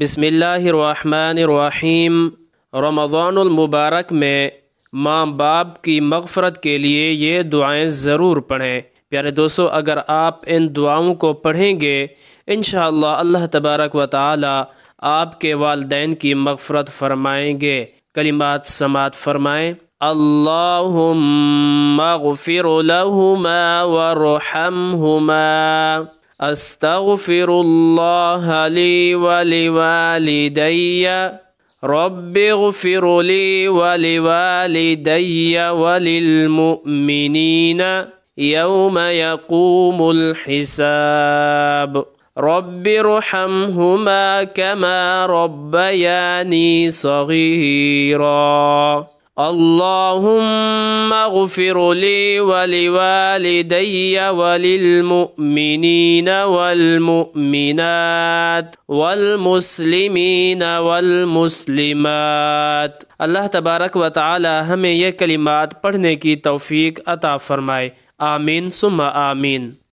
بسم اللہ الرحمن الرحیم رمضان المبارک میں ماں باپ کی مغفرت کے لیے یہ دعائیں ضرور پڑھیں پیارے دوستو اگر آپ ان دعاؤں کو پڑھیں گے انشاءاللہ اللہ تبارک و تعالی آپ کے والدین کی مغفرت فرمائیں گے کلمات سماعت فرمائیں اللہم مغفر لہما ورحمہما أستغفر الله لي ولوالدي رب اغفر لي ولوالدي وللمؤمنين يوم يقوم الحساب رب ارحمهما كما ربياني صغيرا اللهم اغفر لي ولوالدي وللمؤمنين والمؤمنات والمسلمين والمسلمات اللہ تبارک و تعالی ہمیں یہ کلمات پڑھنے کی توفیق عطا فرمائے آمین سم آمین